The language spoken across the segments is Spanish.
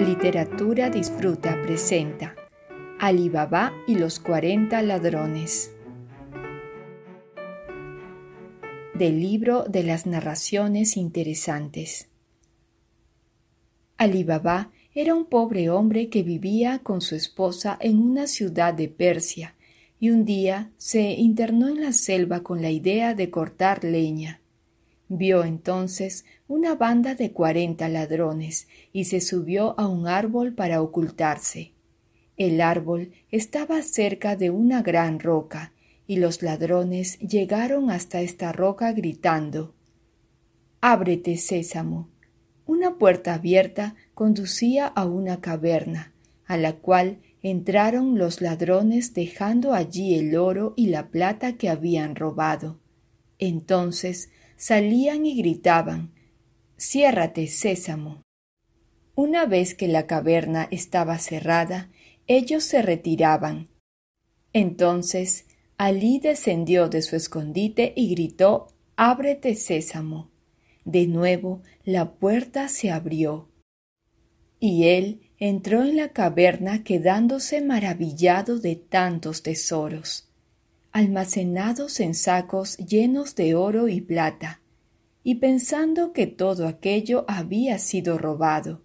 Literatura Disfruta presenta Alibaba y los 40 ladrones. Del libro de las narraciones interesantes. Alibaba era un pobre hombre que vivía con su esposa en una ciudad de Persia y un día se internó en la selva con la idea de cortar leña. Vio entonces una banda de cuarenta ladrones y se subió a un árbol para ocultarse. El árbol estaba cerca de una gran roca, y los ladrones llegaron hasta esta roca gritando Ábrete, sésamo. Una puerta abierta conducía a una caverna, a la cual entraron los ladrones dejando allí el oro y la plata que habían robado. Entonces salían y gritaban Ciérrate, sésamo. Una vez que la caverna estaba cerrada, ellos se retiraban. Entonces Alí descendió de su escondite y gritó Ábrete, sésamo. De nuevo la puerta se abrió. Y él entró en la caverna quedándose maravillado de tantos tesoros almacenados en sacos llenos de oro y plata, y pensando que todo aquello había sido robado.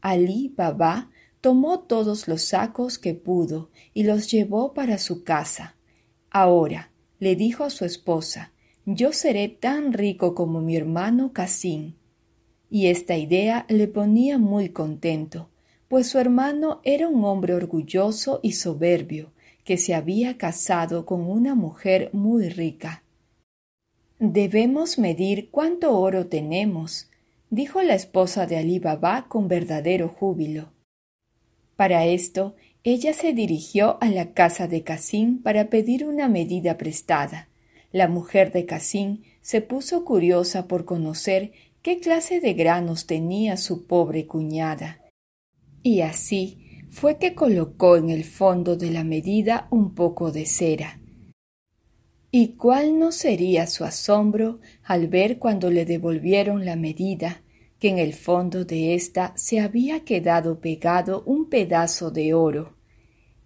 Alí Babá tomó todos los sacos que pudo y los llevó para su casa. Ahora, le dijo a su esposa, yo seré tan rico como mi hermano Casín. Y esta idea le ponía muy contento, pues su hermano era un hombre orgulloso y soberbio, que se había casado con una mujer muy rica. Debemos medir cuánto oro tenemos, dijo la esposa de Ali Baba con verdadero júbilo. Para esto, ella se dirigió a la casa de Casín para pedir una medida prestada. La mujer de Casín se puso curiosa por conocer qué clase de granos tenía su pobre cuñada. Y así, fue que colocó en el fondo de la medida un poco de cera. ¿Y cuál no sería su asombro al ver cuando le devolvieron la medida que en el fondo de ésta se había quedado pegado un pedazo de oro?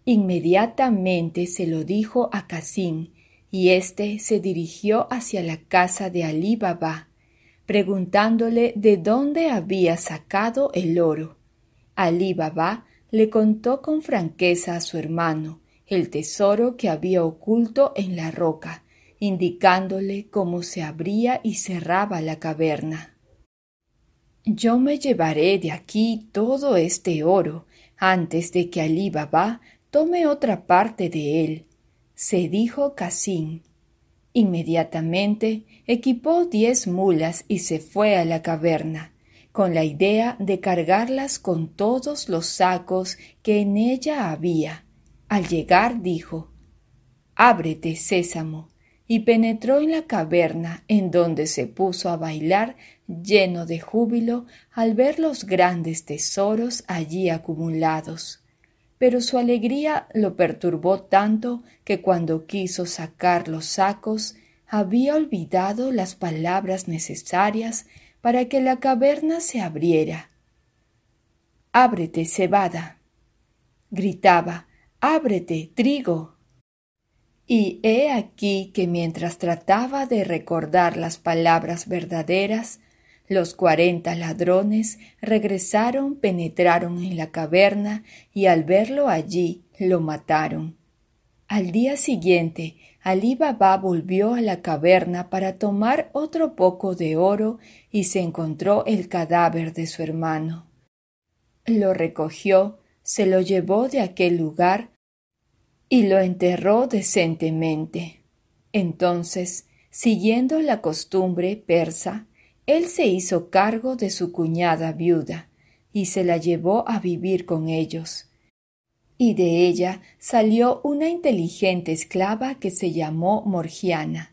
Inmediatamente se lo dijo a Casín, y éste se dirigió hacia la casa de Alí Baba, preguntándole de dónde había sacado el oro. Alí Baba le contó con franqueza a su hermano el tesoro que había oculto en la roca, indicándole cómo se abría y cerraba la caverna. Yo me llevaré de aquí todo este oro antes de que Alí Baba tome otra parte de él, se dijo Casín. Inmediatamente equipó diez mulas y se fue a la caverna con la idea de cargarlas con todos los sacos que en ella había. Al llegar dijo Ábrete, sésamo, y penetró en la caverna en donde se puso a bailar lleno de júbilo al ver los grandes tesoros allí acumulados. Pero su alegría lo perturbó tanto que cuando quiso sacar los sacos había olvidado las palabras necesarias para que la caverna se abriera. Ábrete, cebada. Gritaba, ábrete, trigo. Y he aquí que mientras trataba de recordar las palabras verdaderas, los cuarenta ladrones regresaron, penetraron en la caverna y al verlo allí lo mataron. Al día siguiente Alí Baba volvió a la caverna para tomar otro poco de oro y se encontró el cadáver de su hermano. Lo recogió, se lo llevó de aquel lugar y lo enterró decentemente. Entonces, siguiendo la costumbre persa, él se hizo cargo de su cuñada viuda y se la llevó a vivir con ellos y de ella salió una inteligente esclava que se llamó Morgiana.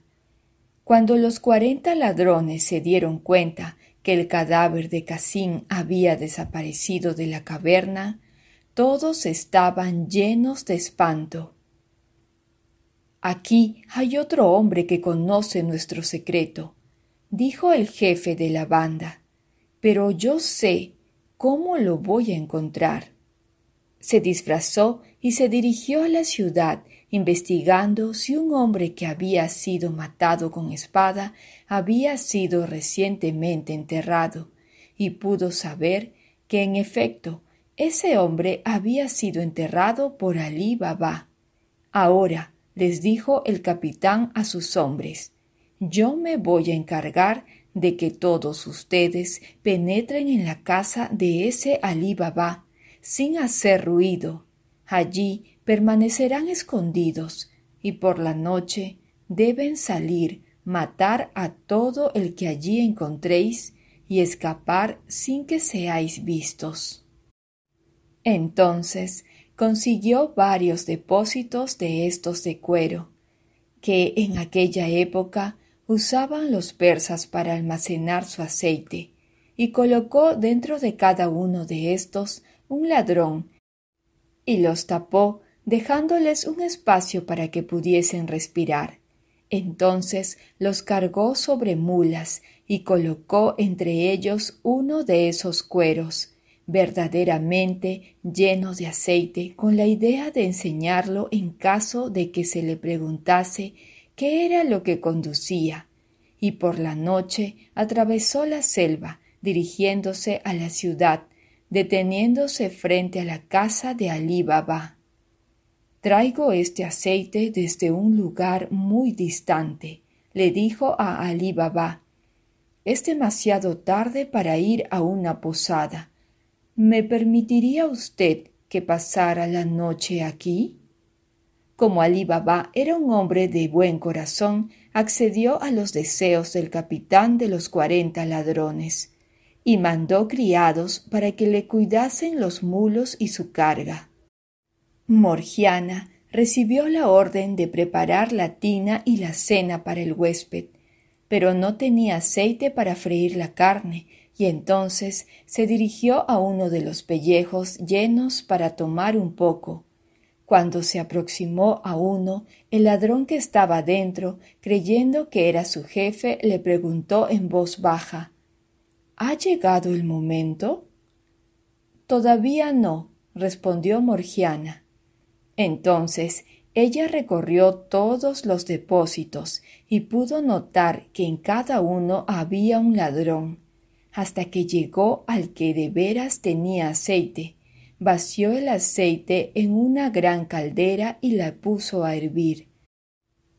Cuando los cuarenta ladrones se dieron cuenta que el cadáver de Casín había desaparecido de la caverna, todos estaban llenos de espanto. Aquí hay otro hombre que conoce nuestro secreto, dijo el jefe de la banda, pero yo sé cómo lo voy a encontrar se disfrazó y se dirigió a la ciudad investigando si un hombre que había sido matado con espada había sido recientemente enterrado, y pudo saber que en efecto ese hombre había sido enterrado por Ali Baba. Ahora, les dijo el capitán a sus hombres, yo me voy a encargar de que todos ustedes penetren en la casa de ese Ali sin hacer ruido. Allí permanecerán escondidos y por la noche deben salir, matar a todo el que allí encontréis y escapar sin que seáis vistos. Entonces consiguió varios depósitos de estos de cuero, que en aquella época usaban los persas para almacenar su aceite, y colocó dentro de cada uno de estos un ladrón, y los tapó dejándoles un espacio para que pudiesen respirar. Entonces los cargó sobre mulas y colocó entre ellos uno de esos cueros, verdaderamente lleno de aceite, con la idea de enseñarlo en caso de que se le preguntase qué era lo que conducía. Y por la noche atravesó la selva, dirigiéndose a la ciudad, deteniéndose frente a la casa de Ali Baba. Traigo este aceite desde un lugar muy distante, le dijo a Ali Baba. Es demasiado tarde para ir a una posada. ¿Me permitiría usted que pasara la noche aquí? Como Ali Baba era un hombre de buen corazón, accedió a los deseos del capitán de los cuarenta ladrones y mandó criados para que le cuidasen los mulos y su carga. Morgiana recibió la orden de preparar la tina y la cena para el huésped, pero no tenía aceite para freír la carne, y entonces se dirigió a uno de los pellejos llenos para tomar un poco. Cuando se aproximó a uno, el ladrón que estaba dentro, creyendo que era su jefe, le preguntó en voz baja ¿Ha llegado el momento? Todavía no, respondió Morgiana. Entonces ella recorrió todos los depósitos y pudo notar que en cada uno había un ladrón, hasta que llegó al que de veras tenía aceite, vació el aceite en una gran caldera y la puso a hervir.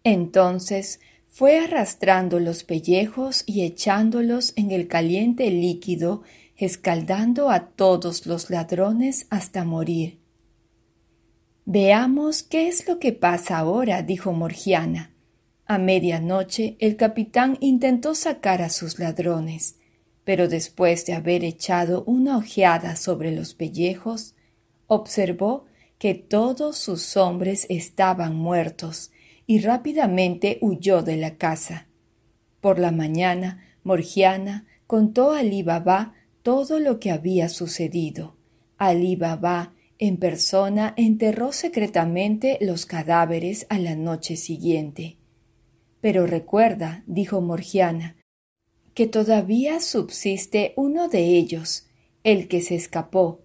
Entonces fue arrastrando los pellejos y echándolos en el caliente líquido, escaldando a todos los ladrones hasta morir. Veamos qué es lo que pasa ahora, dijo Morgiana. A medianoche el capitán intentó sacar a sus ladrones, pero después de haber echado una ojeada sobre los pellejos, observó que todos sus hombres estaban muertos y rápidamente huyó de la casa. Por la mañana, Morgiana contó a Ali Baba todo lo que había sucedido. Ali Baba en persona enterró secretamente los cadáveres a la noche siguiente. Pero recuerda, dijo Morgiana, que todavía subsiste uno de ellos, el que se escapó.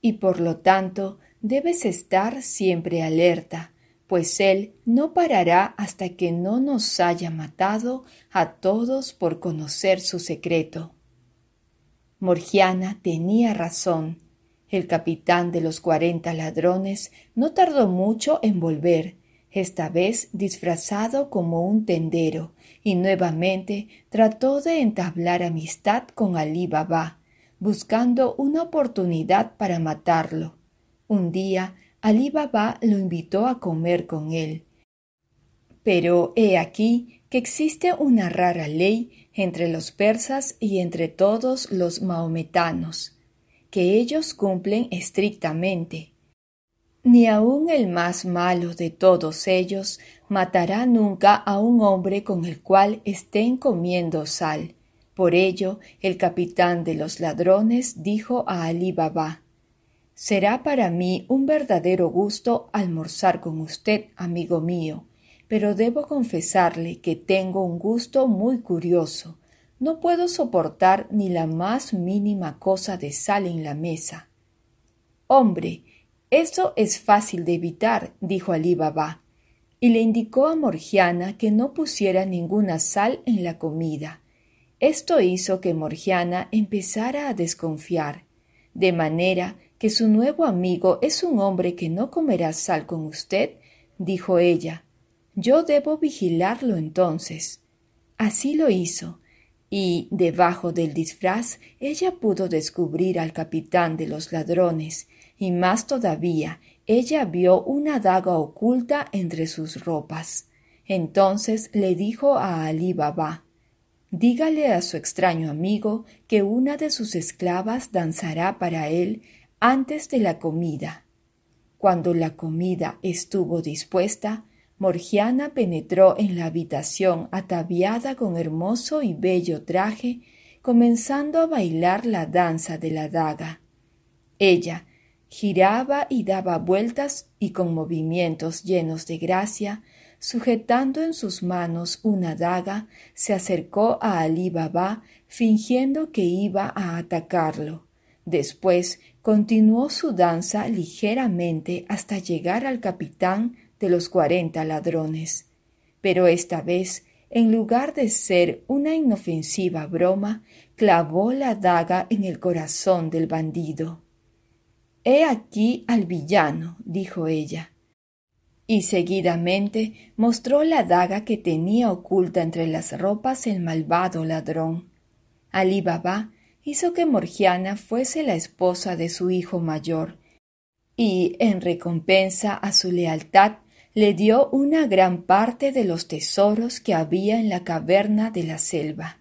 Y por lo tanto debes estar siempre alerta, pues Él no parará hasta que no nos haya matado a todos por conocer su secreto. Morgiana tenía razón. El capitán de los cuarenta ladrones no tardó mucho en volver, esta vez disfrazado como un tendero, y nuevamente trató de entablar amistad con Ali Baba, buscando una oportunidad para matarlo. Un día Alí Baba lo invitó a comer con él. Pero he aquí que existe una rara ley entre los persas y entre todos los maometanos, que ellos cumplen estrictamente. Ni aun el más malo de todos ellos matará nunca a un hombre con el cual estén comiendo sal. Por ello, el capitán de los ladrones dijo a Alí Será para mí un verdadero gusto almorzar con usted, amigo mío, pero debo confesarle que tengo un gusto muy curioso. No puedo soportar ni la más mínima cosa de sal en la mesa. Hombre, eso es fácil de evitar, dijo Ali Baba, y le indicó a Morgiana que no pusiera ninguna sal en la comida. Esto hizo que Morgiana empezara a desconfiar, de manera que su nuevo amigo es un hombre que no comerá sal con usted, dijo ella. Yo debo vigilarlo entonces. Así lo hizo, y debajo del disfraz ella pudo descubrir al capitán de los ladrones, y más todavía ella vio una daga oculta entre sus ropas. Entonces le dijo a Ali Baba Dígale a su extraño amigo que una de sus esclavas danzará para él antes de la comida. Cuando la comida estuvo dispuesta, Morgiana penetró en la habitación ataviada con hermoso y bello traje, comenzando a bailar la danza de la daga. Ella giraba y daba vueltas y con movimientos llenos de gracia, sujetando en sus manos una daga, se acercó a Ali Baba fingiendo que iba a atacarlo. Después continuó su danza ligeramente hasta llegar al capitán de los cuarenta ladrones. Pero esta vez, en lugar de ser una inofensiva broma, clavó la daga en el corazón del bandido. He aquí al villano, dijo ella. Y seguidamente mostró la daga que tenía oculta entre las ropas el malvado ladrón. Alí hizo que Morgiana fuese la esposa de su hijo mayor, y, en recompensa a su lealtad, le dio una gran parte de los tesoros que había en la caverna de la selva.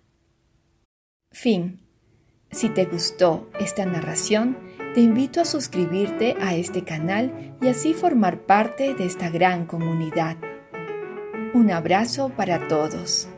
Fin. Si te gustó esta narración, te invito a suscribirte a este canal y así formar parte de esta gran comunidad. Un abrazo para todos.